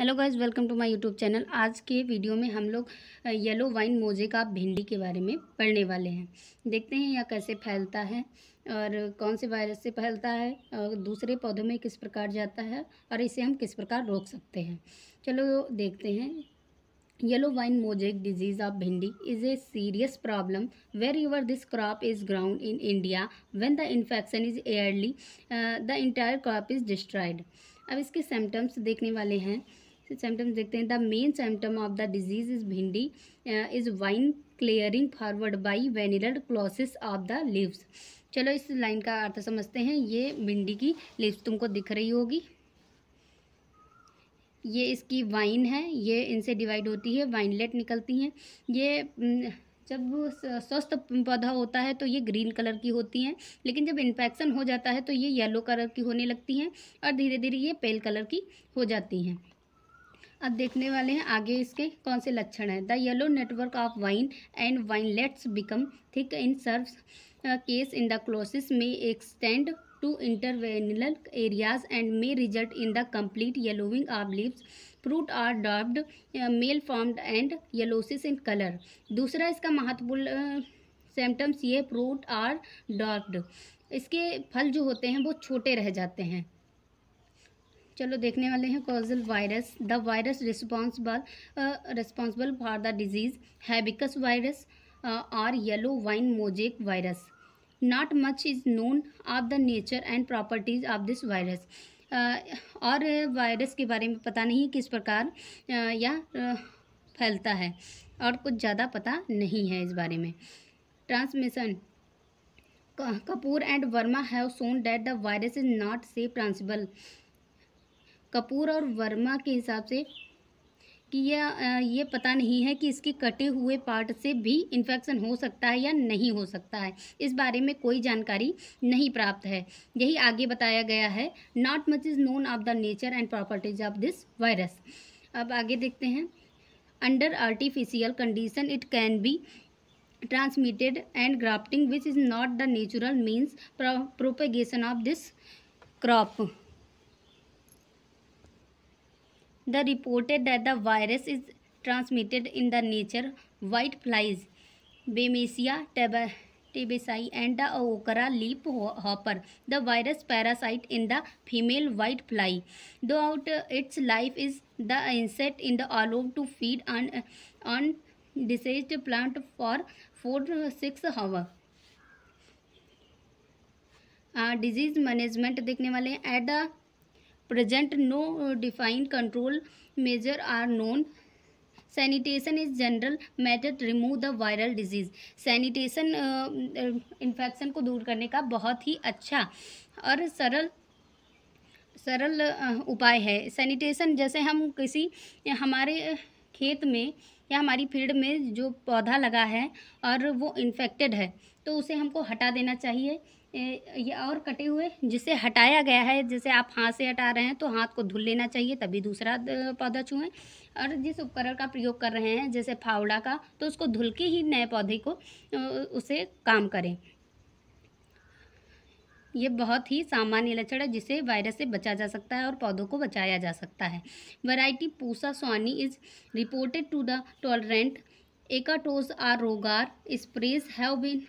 hello guys welcome to my YouTube channel आज के video में हम लोग येलो वाइन मोजे का भिंडी के बारे में पढ़ने वाले हैं देखते हैं यह कैसे फैलता है और कौन से वायरस से फैलता है और दूसरे पौधों में किस प्रकार जाता है और इसे हम किस प्रकार रोक सकते हैं चलो देखते हैं yellow vein mosaic disease of bhindi is a serious problem wherever this crop is grown in India when the infection is early the entire crop is destroyed अब इसके सिम्टम्स देखने वाले हैं सिम्टम्स देखते हैं the main symptom of the disease is bhindi is vein clearing followed by veinal chlorosis of the leaves चलो इस line का अर्थ समझते हैं ये भिंडी की लिप्स तुमको दिख रही होगी ये इसकी वाइन है ये इनसे डिवाइड होती है वाइनलेट निकलती हैं ये mm, जब स्वस्थ पौधा होता है तो ये ग्रीन कलर की होती हैं लेकिन जब इन्फेक्शन हो जाता है तो ये येलो कलर की होने लगती हैं और धीरे धीरे ये पेल कलर की हो जाती हैं अब देखने वाले हैं आगे इसके कौन से लक्षण हैं the yellow network of vein and veinlets become thick in severe case in the chlorosis may extend to interveinal areas and may result in the complete yellowing of leaves fruit are dwarfed malformed and yellowish in colour दूसरा इसका महत्वपूर्ण symptoms uh, ये fruit are dwarfed इसके फल जो होते हैं वो छोटे रह जाते हैं चलो देखने वाले हैं causal virus the virus responsible responsible for the disease hibiscus virus और yellow vein mosaic virus not much is known of the nature and properties of this virus और वायरस के बारे में पता नहीं किस प्रकार uh, यह uh, फैलता है और कुछ ज़्यादा पता नहीं है इस बारे में transmission Kapoor and Verma have shown that the virus is not sap transmissible Kapoor और वर्मा के हिसाब से कि यह ये पता नहीं है कि इसके कटे हुए पार्ट से भी इन्फेक्शन हो सकता है या नहीं हो सकता है इस बारे में कोई जानकारी नहीं प्राप्त है यही आगे बताया गया है not much is known of the nature and properties of this virus अब आगे देखते हैं under artificial condition it can be transmitted and grafting which is not the natural means propagation of this crop the reported that the virus is transmitted in the nature white flies Bemisia tab tabaci and the okra leaf hopper the virus parasite in the female white fly दो आउट it's life is the insect in the to feed on on diseased plant for four six hour disease management देखने वाले हैं at the present no defined control measure are known sanitation is general method remove the viral disease sanitation infection को दूर करने का बहुत ही अच्छा और सरल सरल uh, उपाय है सैनिटेशन जैसे हम किसी हमारे uh, खेत में या हमारी फील्ड में जो पौधा लगा है और वो इन्फेक्टेड है तो उसे हमको हटा देना चाहिए ये और कटे हुए जिसे हटाया गया है जैसे आप हाथ से हटा रहे हैं तो हाथ को धुल लेना चाहिए तभी दूसरा पौधा छुएं और जिस उपकरण का प्रयोग कर रहे हैं जैसे फावड़ा का तो उसको धुल के ही नए पौधे को उसे काम करें ये बहुत ही सामान्य लक्षण है जिसे वायरस से बचा जा सकता है और पौधों को बचाया जा सकता है variety Pusa Sawani is reported to the tolerant Ekatox or Rogor sprays have been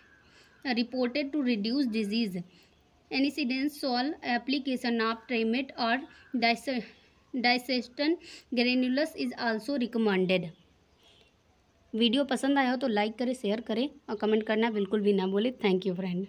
reported to reduce disease incidence application of Thimet और Disyston granules is also recommended video पसंद आया हो तो लाइक करें शेयर करें और कमेंट करना बिल्कुल भी ना बोले थैंक यू फ्रेंड